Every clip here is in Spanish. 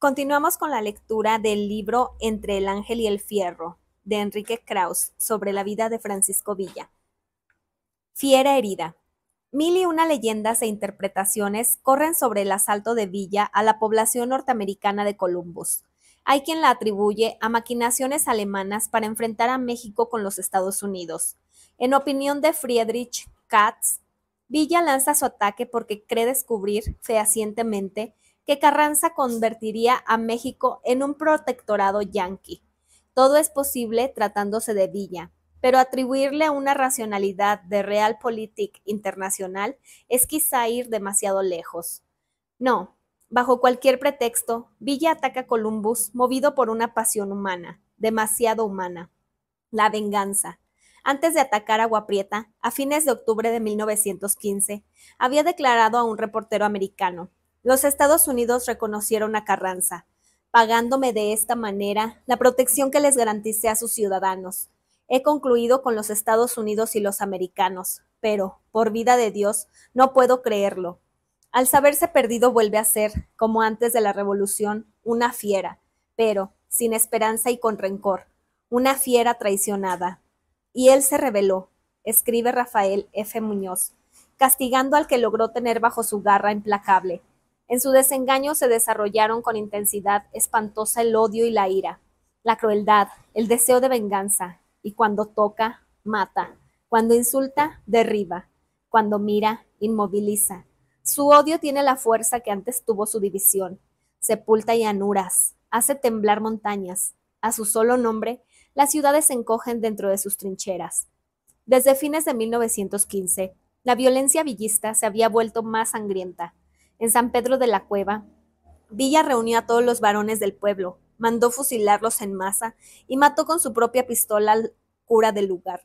Continuamos con la lectura del libro Entre el Ángel y el Fierro, de Enrique Krauss, sobre la vida de Francisco Villa. Fiera herida. Mil y una leyendas e interpretaciones corren sobre el asalto de Villa a la población norteamericana de Columbus. Hay quien la atribuye a maquinaciones alemanas para enfrentar a México con los Estados Unidos. En opinión de Friedrich Katz, Villa lanza su ataque porque cree descubrir fehacientemente que Carranza convertiría a México en un protectorado yanqui. Todo es posible tratándose de Villa, pero atribuirle una racionalidad de realpolitik internacional es quizá ir demasiado lejos. No, bajo cualquier pretexto, Villa ataca a Columbus movido por una pasión humana, demasiado humana, la venganza. Antes de atacar a Guaprieta, a fines de octubre de 1915, había declarado a un reportero americano, los Estados Unidos reconocieron a Carranza, pagándome de esta manera la protección que les garanticé a sus ciudadanos. He concluido con los Estados Unidos y los americanos, pero, por vida de Dios, no puedo creerlo. Al saberse perdido vuelve a ser, como antes de la revolución, una fiera, pero, sin esperanza y con rencor, una fiera traicionada. Y él se rebeló, escribe Rafael F. Muñoz, castigando al que logró tener bajo su garra implacable en su desengaño se desarrollaron con intensidad espantosa el odio y la ira, la crueldad, el deseo de venganza, y cuando toca, mata, cuando insulta, derriba, cuando mira, inmoviliza. Su odio tiene la fuerza que antes tuvo su división, sepulta llanuras, hace temblar montañas. A su solo nombre, las ciudades se encogen dentro de sus trincheras. Desde fines de 1915, la violencia villista se había vuelto más sangrienta, en San Pedro de la Cueva. Villa reunió a todos los varones del pueblo, mandó fusilarlos en masa y mató con su propia pistola al cura del lugar,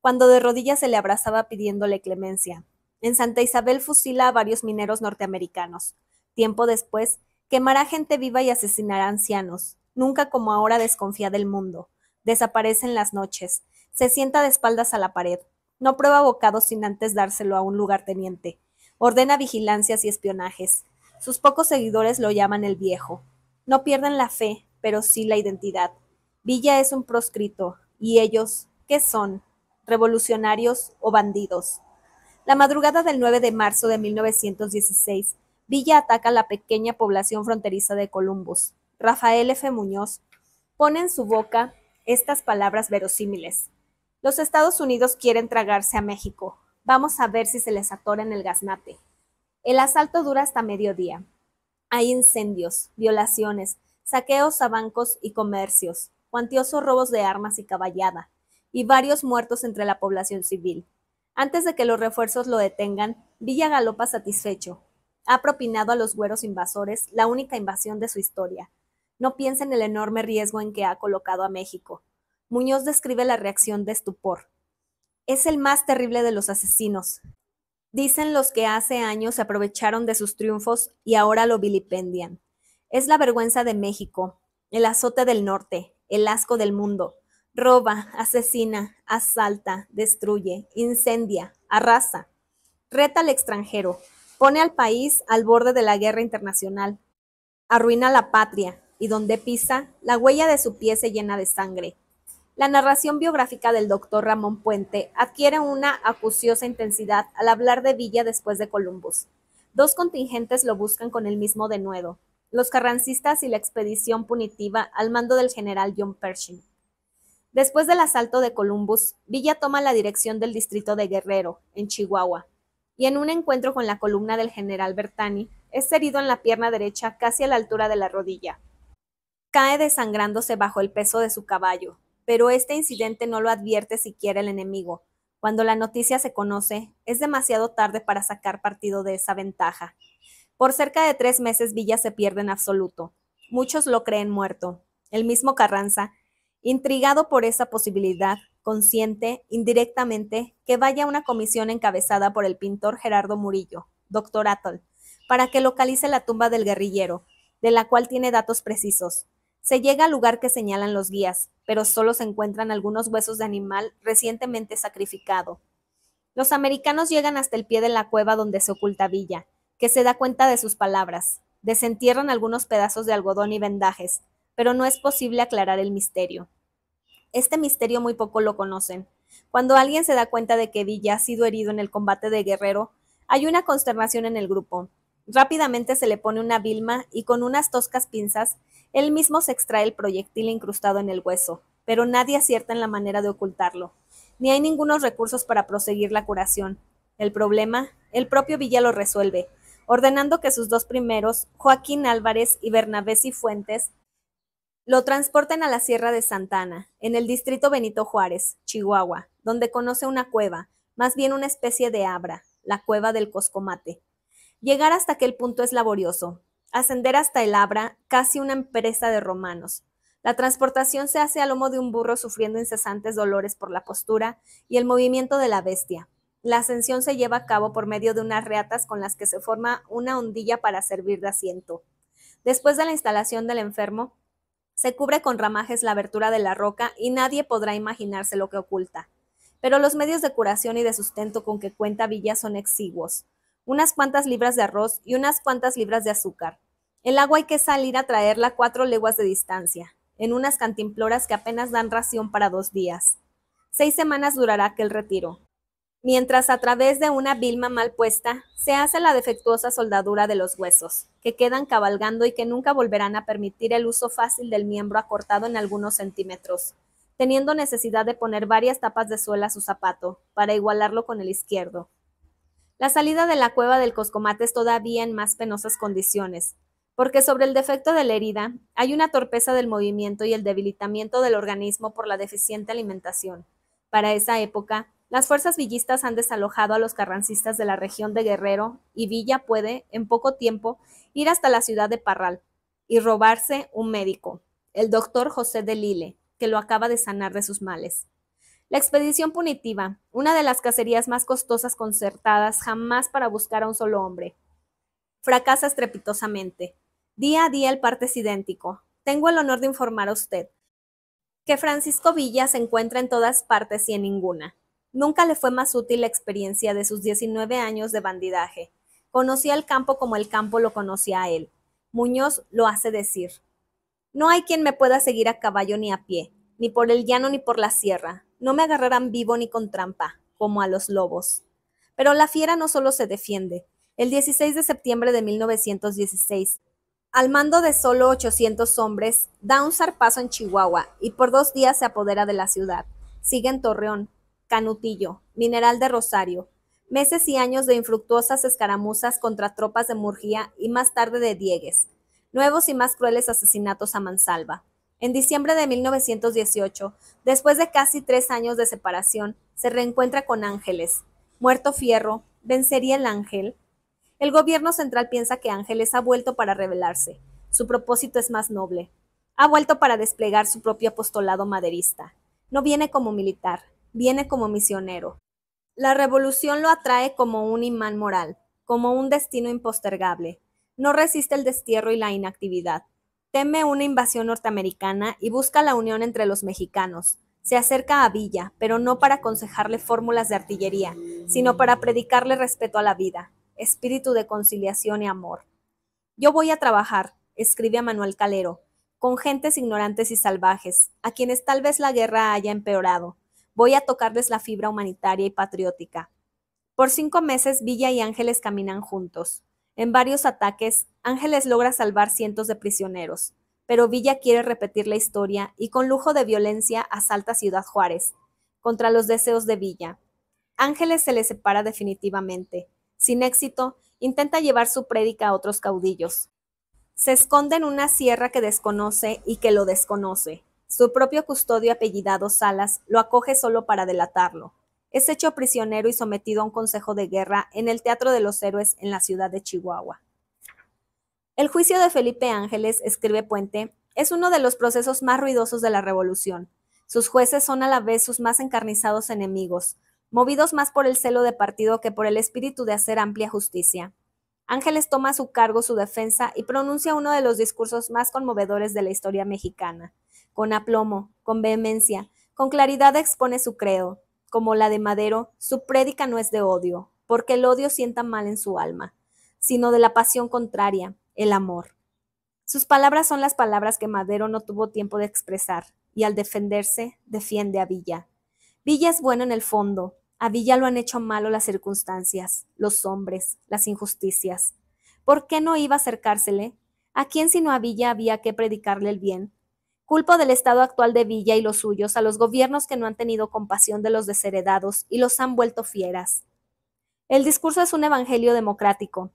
cuando de rodillas se le abrazaba pidiéndole clemencia. En Santa Isabel fusila a varios mineros norteamericanos. Tiempo después, quemará gente viva y asesinará ancianos. Nunca como ahora desconfía del mundo. Desaparece en las noches. Se sienta de espaldas a la pared. No prueba bocado sin antes dárselo a un lugarteniente. Ordena vigilancias y espionajes. Sus pocos seguidores lo llaman el viejo. No pierden la fe, pero sí la identidad. Villa es un proscrito, y ellos, ¿qué son? ¿Revolucionarios o bandidos? La madrugada del 9 de marzo de 1916, Villa ataca la pequeña población fronteriza de Columbus. Rafael F. Muñoz pone en su boca estas palabras verosímiles. Los Estados Unidos quieren tragarse a México. Vamos a ver si se les atora en el gaznate. El asalto dura hasta mediodía. Hay incendios, violaciones, saqueos a bancos y comercios, cuantiosos robos de armas y caballada, y varios muertos entre la población civil. Antes de que los refuerzos lo detengan, Villa galopa satisfecho. Ha propinado a los güeros invasores la única invasión de su historia. No piensen en el enorme riesgo en que ha colocado a México. Muñoz describe la reacción de estupor, es el más terrible de los asesinos. Dicen los que hace años se aprovecharon de sus triunfos y ahora lo vilipendian. Es la vergüenza de México, el azote del norte, el asco del mundo. Roba, asesina, asalta, destruye, incendia, arrasa. Reta al extranjero, pone al país al borde de la guerra internacional, arruina la patria y donde pisa, la huella de su pie se llena de sangre la narración biográfica del doctor Ramón Puente adquiere una acuciosa intensidad al hablar de Villa después de Columbus. Dos contingentes lo buscan con el mismo denuedo, los carrancistas y la expedición punitiva al mando del general John Pershing. Después del asalto de Columbus, Villa toma la dirección del distrito de Guerrero, en Chihuahua, y en un encuentro con la columna del general Bertani, es herido en la pierna derecha casi a la altura de la rodilla. Cae desangrándose bajo el peso de su caballo, pero este incidente no lo advierte siquiera el enemigo. Cuando la noticia se conoce, es demasiado tarde para sacar partido de esa ventaja. Por cerca de tres meses Villa se pierde en absoluto. Muchos lo creen muerto. El mismo Carranza, intrigado por esa posibilidad, consciente, indirectamente, que vaya una comisión encabezada por el pintor Gerardo Murillo, doctor Atol, para que localice la tumba del guerrillero, de la cual tiene datos precisos. Se llega al lugar que señalan los guías, pero solo se encuentran algunos huesos de animal recientemente sacrificado. Los americanos llegan hasta el pie de la cueva donde se oculta Villa, que se da cuenta de sus palabras. Desentierran algunos pedazos de algodón y vendajes, pero no es posible aclarar el misterio. Este misterio muy poco lo conocen. Cuando alguien se da cuenta de que Villa ha sido herido en el combate de Guerrero, hay una consternación en el grupo. Rápidamente se le pone una vilma y con unas toscas pinzas, él mismo se extrae el proyectil incrustado en el hueso, pero nadie acierta en la manera de ocultarlo, ni hay ningunos recursos para proseguir la curación. El problema, el propio Villa lo resuelve, ordenando que sus dos primeros, Joaquín Álvarez y Bernabé Cifuentes, lo transporten a la Sierra de Santana, en el distrito Benito Juárez, Chihuahua, donde conoce una cueva, más bien una especie de abra, la cueva del Coscomate Llegar hasta aquel punto es laborioso. Ascender hasta el Abra, casi una empresa de romanos. La transportación se hace a lomo de un burro sufriendo incesantes dolores por la postura y el movimiento de la bestia. La ascensión se lleva a cabo por medio de unas reatas con las que se forma una hondilla para servir de asiento. Después de la instalación del enfermo, se cubre con ramajes la abertura de la roca y nadie podrá imaginarse lo que oculta. Pero los medios de curación y de sustento con que cuenta Villa son exiguos unas cuantas libras de arroz y unas cuantas libras de azúcar. El agua hay que salir a traerla cuatro leguas de distancia, en unas cantimploras que apenas dan ración para dos días. Seis semanas durará aquel retiro, mientras a través de una vilma mal puesta se hace la defectuosa soldadura de los huesos, que quedan cabalgando y que nunca volverán a permitir el uso fácil del miembro acortado en algunos centímetros, teniendo necesidad de poner varias tapas de suela a su zapato, para igualarlo con el izquierdo, la salida de la cueva del Coscomate es todavía en más penosas condiciones, porque sobre el defecto de la herida hay una torpeza del movimiento y el debilitamiento del organismo por la deficiente alimentación. Para esa época, las fuerzas villistas han desalojado a los carrancistas de la región de Guerrero y Villa puede, en poco tiempo, ir hasta la ciudad de Parral y robarse un médico, el doctor José de Lille, que lo acaba de sanar de sus males. La expedición punitiva, una de las cacerías más costosas concertadas jamás para buscar a un solo hombre. Fracasa estrepitosamente. Día a día el parte es idéntico. Tengo el honor de informar a usted que Francisco Villa se encuentra en todas partes y en ninguna. Nunca le fue más útil la experiencia de sus 19 años de bandidaje. Conocía el campo como el campo lo conocía a él. Muñoz lo hace decir. No hay quien me pueda seguir a caballo ni a pie, ni por el llano ni por la sierra no me agarrarán vivo ni con trampa, como a los lobos. Pero la fiera no solo se defiende. El 16 de septiembre de 1916, al mando de solo 800 hombres, da un zarpazo en Chihuahua y por dos días se apodera de la ciudad. Sigue en Torreón, Canutillo, Mineral de Rosario, meses y años de infructuosas escaramuzas contra tropas de murgía y más tarde de Diegues, nuevos y más crueles asesinatos a mansalva. En diciembre de 1918, después de casi tres años de separación, se reencuentra con Ángeles. Muerto Fierro, ¿vencería el ángel? El gobierno central piensa que Ángeles ha vuelto para rebelarse. Su propósito es más noble. Ha vuelto para desplegar su propio apostolado maderista. No viene como militar, viene como misionero. La revolución lo atrae como un imán moral, como un destino impostergable. No resiste el destierro y la inactividad. Teme una invasión norteamericana y busca la unión entre los mexicanos. Se acerca a Villa, pero no para aconsejarle fórmulas de artillería, sino para predicarle respeto a la vida, espíritu de conciliación y amor. Yo voy a trabajar, escribe a Manuel Calero, con gentes ignorantes y salvajes, a quienes tal vez la guerra haya empeorado. Voy a tocarles la fibra humanitaria y patriótica. Por cinco meses Villa y Ángeles caminan juntos. En varios ataques, Ángeles logra salvar cientos de prisioneros, pero Villa quiere repetir la historia y con lujo de violencia asalta Ciudad Juárez, contra los deseos de Villa. Ángeles se le separa definitivamente. Sin éxito, intenta llevar su prédica a otros caudillos. Se esconde en una sierra que desconoce y que lo desconoce. Su propio custodio apellidado Salas lo acoge solo para delatarlo es hecho prisionero y sometido a un consejo de guerra en el Teatro de los Héroes en la ciudad de Chihuahua. El juicio de Felipe Ángeles, escribe Puente, es uno de los procesos más ruidosos de la revolución. Sus jueces son a la vez sus más encarnizados enemigos, movidos más por el celo de partido que por el espíritu de hacer amplia justicia. Ángeles toma a su cargo su defensa y pronuncia uno de los discursos más conmovedores de la historia mexicana. Con aplomo, con vehemencia, con claridad expone su credo, como la de Madero, su prédica no es de odio, porque el odio sienta mal en su alma, sino de la pasión contraria, el amor. Sus palabras son las palabras que Madero no tuvo tiempo de expresar, y al defenderse, defiende a Villa. Villa es bueno en el fondo, a Villa lo han hecho malo las circunstancias, los hombres, las injusticias. ¿Por qué no iba a acercársele? ¿A quién sino a Villa había que predicarle el bien? Culpo del estado actual de Villa y los suyos a los gobiernos que no han tenido compasión de los desheredados y los han vuelto fieras. El discurso es un evangelio democrático,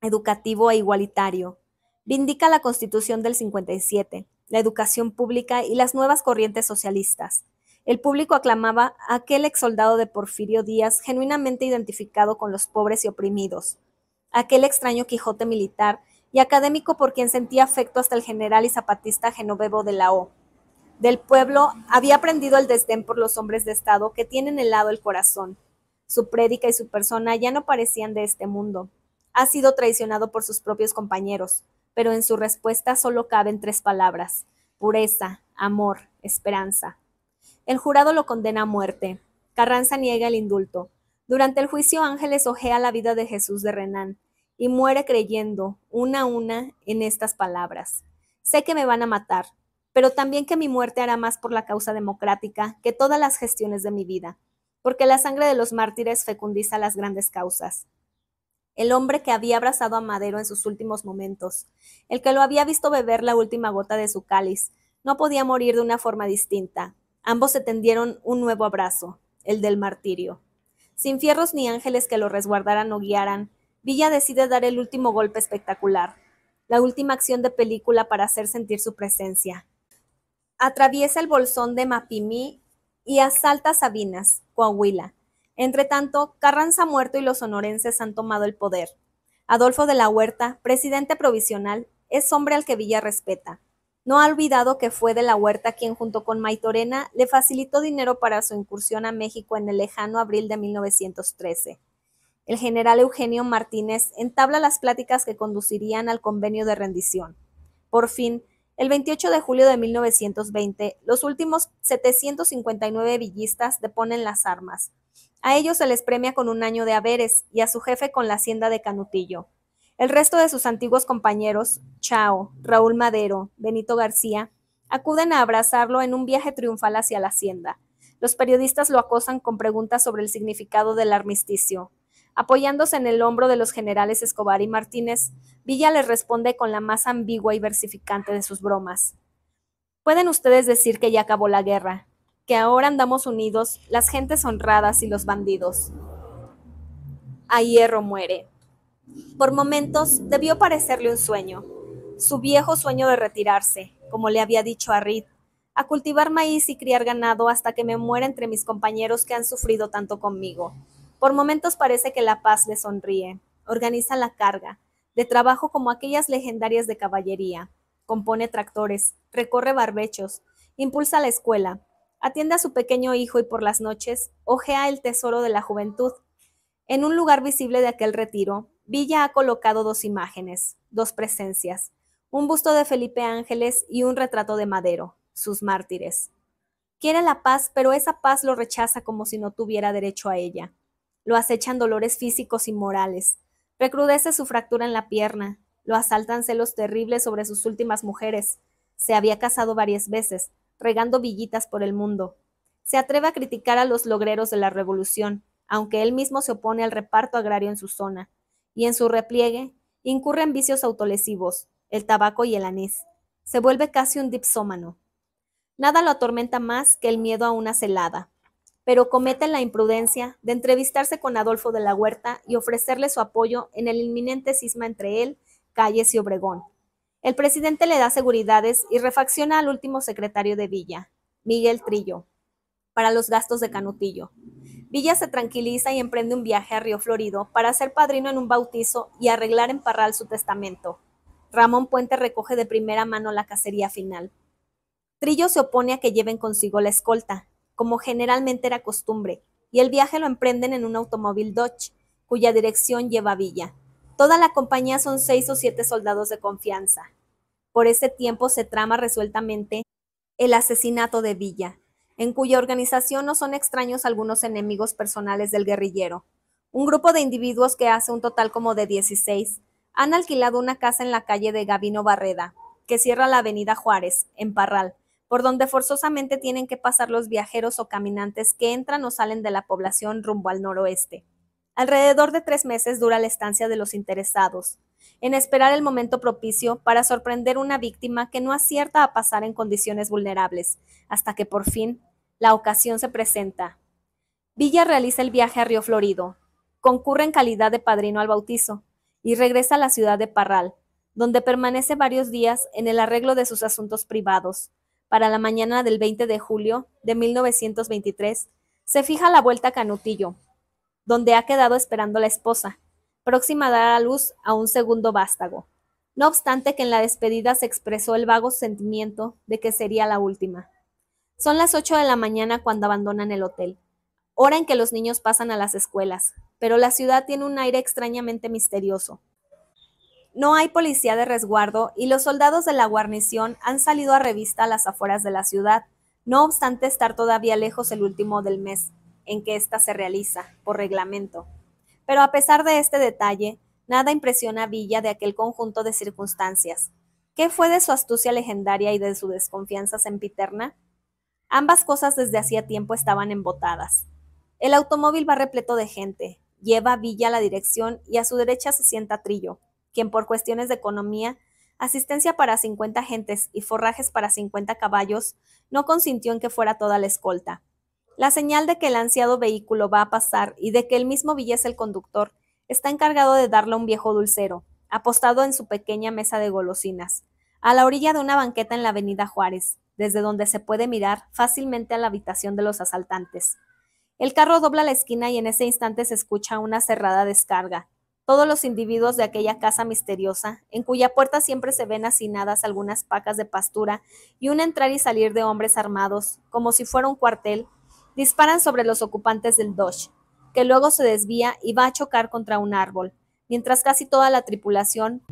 educativo e igualitario. Vindica la Constitución del 57, la educación pública y las nuevas corrientes socialistas. El público aclamaba a aquel ex soldado de Porfirio Díaz genuinamente identificado con los pobres y oprimidos, aquel extraño Quijote militar y académico por quien sentía afecto hasta el general y zapatista Genovevo de la O. Del pueblo había aprendido el desdén por los hombres de Estado que tienen helado el corazón. Su prédica y su persona ya no parecían de este mundo. Ha sido traicionado por sus propios compañeros, pero en su respuesta solo caben tres palabras, pureza, amor, esperanza. El jurado lo condena a muerte. Carranza niega el indulto. Durante el juicio, Ángeles ojea la vida de Jesús de Renán, y muere creyendo, una a una, en estas palabras. Sé que me van a matar, pero también que mi muerte hará más por la causa democrática que todas las gestiones de mi vida, porque la sangre de los mártires fecundiza las grandes causas. El hombre que había abrazado a Madero en sus últimos momentos, el que lo había visto beber la última gota de su cáliz, no podía morir de una forma distinta. Ambos se tendieron un nuevo abrazo, el del martirio. Sin fierros ni ángeles que lo resguardaran o guiaran, Villa decide dar el último golpe espectacular, la última acción de película para hacer sentir su presencia. Atraviesa el bolsón de Mapimí y asalta Sabinas, Coahuila. Entre tanto, Carranza muerto y los sonorenses han tomado el poder. Adolfo de la Huerta, presidente provisional, es hombre al que Villa respeta. No ha olvidado que fue de la Huerta quien junto con Maitorena le facilitó dinero para su incursión a México en el lejano abril de 1913 el general Eugenio Martínez entabla las pláticas que conducirían al convenio de rendición. Por fin, el 28 de julio de 1920, los últimos 759 villistas deponen las armas. A ellos se les premia con un año de haberes y a su jefe con la hacienda de Canutillo. El resto de sus antiguos compañeros, Chao, Raúl Madero, Benito García, acuden a abrazarlo en un viaje triunfal hacia la hacienda. Los periodistas lo acosan con preguntas sobre el significado del armisticio. Apoyándose en el hombro de los generales Escobar y Martínez, Villa le responde con la más ambigua y versificante de sus bromas. Pueden ustedes decir que ya acabó la guerra, que ahora andamos unidos las gentes honradas y los bandidos. A hierro muere. Por momentos debió parecerle un sueño, su viejo sueño de retirarse, como le había dicho a Reed, a cultivar maíz y criar ganado hasta que me muera entre mis compañeros que han sufrido tanto conmigo. Por momentos parece que la paz le sonríe, organiza la carga, de trabajo como aquellas legendarias de caballería, compone tractores, recorre barbechos, impulsa la escuela, atiende a su pequeño hijo y por las noches ojea el tesoro de la juventud. En un lugar visible de aquel retiro, Villa ha colocado dos imágenes, dos presencias, un busto de Felipe Ángeles y un retrato de Madero, sus mártires. Quiere la paz, pero esa paz lo rechaza como si no tuviera derecho a ella lo acechan dolores físicos y morales, recrudece su fractura en la pierna, lo asaltan celos terribles sobre sus últimas mujeres, se había casado varias veces, regando villitas por el mundo. Se atreve a criticar a los logreros de la revolución, aunque él mismo se opone al reparto agrario en su zona, y en su repliegue incurre en vicios autolesivos, el tabaco y el anís. Se vuelve casi un dipsómano. Nada lo atormenta más que el miedo a una celada, pero cometen la imprudencia de entrevistarse con Adolfo de la Huerta y ofrecerle su apoyo en el inminente cisma entre él, Calles y Obregón. El presidente le da seguridades y refacciona al último secretario de Villa, Miguel Trillo, para los gastos de Canutillo. Villa se tranquiliza y emprende un viaje a Río Florido para ser padrino en un bautizo y arreglar en Parral su testamento. Ramón Puente recoge de primera mano la cacería final. Trillo se opone a que lleven consigo la escolta, como generalmente era costumbre, y el viaje lo emprenden en un automóvil Dodge, cuya dirección lleva Villa. Toda la compañía son seis o siete soldados de confianza. Por ese tiempo se trama resueltamente el asesinato de Villa, en cuya organización no son extraños algunos enemigos personales del guerrillero. Un grupo de individuos que hace un total como de 16 han alquilado una casa en la calle de Gavino Barreda, que cierra la avenida Juárez, en Parral, por donde forzosamente tienen que pasar los viajeros o caminantes que entran o salen de la población rumbo al noroeste. Alrededor de tres meses dura la estancia de los interesados, en esperar el momento propicio para sorprender una víctima que no acierta a pasar en condiciones vulnerables, hasta que por fin la ocasión se presenta. Villa realiza el viaje a Río Florido, concurre en calidad de padrino al bautizo y regresa a la ciudad de Parral, donde permanece varios días en el arreglo de sus asuntos privados, para la mañana del 20 de julio de 1923, se fija la vuelta a Canutillo, donde ha quedado esperando la esposa, próxima a dar a luz a un segundo vástago. No obstante que en la despedida se expresó el vago sentimiento de que sería la última. Son las 8 de la mañana cuando abandonan el hotel, hora en que los niños pasan a las escuelas, pero la ciudad tiene un aire extrañamente misterioso. No hay policía de resguardo y los soldados de la guarnición han salido a revista a las afueras de la ciudad, no obstante estar todavía lejos el último del mes en que ésta se realiza, por reglamento. Pero a pesar de este detalle, nada impresiona a Villa de aquel conjunto de circunstancias. ¿Qué fue de su astucia legendaria y de su desconfianza sempiterna? Ambas cosas desde hacía tiempo estaban embotadas. El automóvil va repleto de gente, lleva a Villa a la dirección y a su derecha se sienta Trillo, quien por cuestiones de economía, asistencia para 50 gentes y forrajes para 50 caballos, no consintió en que fuera toda la escolta. La señal de que el ansiado vehículo va a pasar y de que el mismo Villés el conductor está encargado de darle un viejo dulcero, apostado en su pequeña mesa de golosinas, a la orilla de una banqueta en la avenida Juárez, desde donde se puede mirar fácilmente a la habitación de los asaltantes. El carro dobla la esquina y en ese instante se escucha una cerrada descarga, todos los individuos de aquella casa misteriosa, en cuya puerta siempre se ven hacinadas algunas pacas de pastura y un entrar y salir de hombres armados, como si fuera un cuartel, disparan sobre los ocupantes del Dodge, que luego se desvía y va a chocar contra un árbol, mientras casi toda la tripulación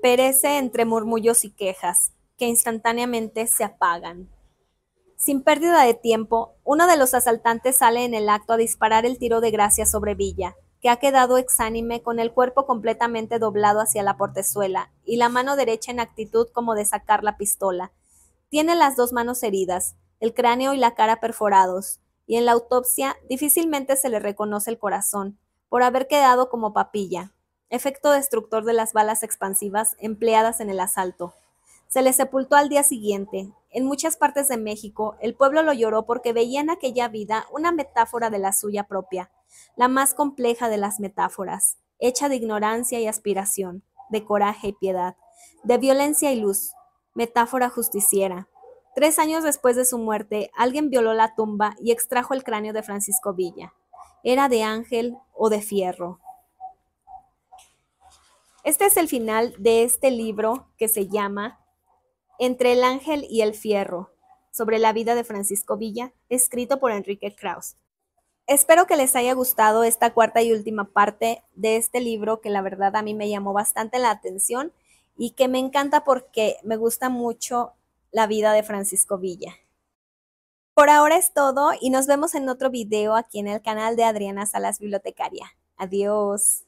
perece entre murmullos y quejas, que instantáneamente se apagan. Sin pérdida de tiempo, uno de los asaltantes sale en el acto a disparar el tiro de gracia sobre Villa, que ha quedado exánime con el cuerpo completamente doblado hacia la portezuela y la mano derecha en actitud como de sacar la pistola. Tiene las dos manos heridas, el cráneo y la cara perforados, y en la autopsia difícilmente se le reconoce el corazón, por haber quedado como papilla, efecto destructor de las balas expansivas empleadas en el asalto. Se le sepultó al día siguiente. En muchas partes de México, el pueblo lo lloró porque veía en aquella vida una metáfora de la suya propia la más compleja de las metáforas, hecha de ignorancia y aspiración, de coraje y piedad, de violencia y luz, metáfora justiciera. Tres años después de su muerte, alguien violó la tumba y extrajo el cráneo de Francisco Villa. Era de ángel o de fierro. Este es el final de este libro que se llama Entre el ángel y el fierro, sobre la vida de Francisco Villa, escrito por Enrique Krauss. Espero que les haya gustado esta cuarta y última parte de este libro que la verdad a mí me llamó bastante la atención y que me encanta porque me gusta mucho la vida de Francisco Villa. Por ahora es todo y nos vemos en otro video aquí en el canal de Adriana Salas Bibliotecaria. Adiós.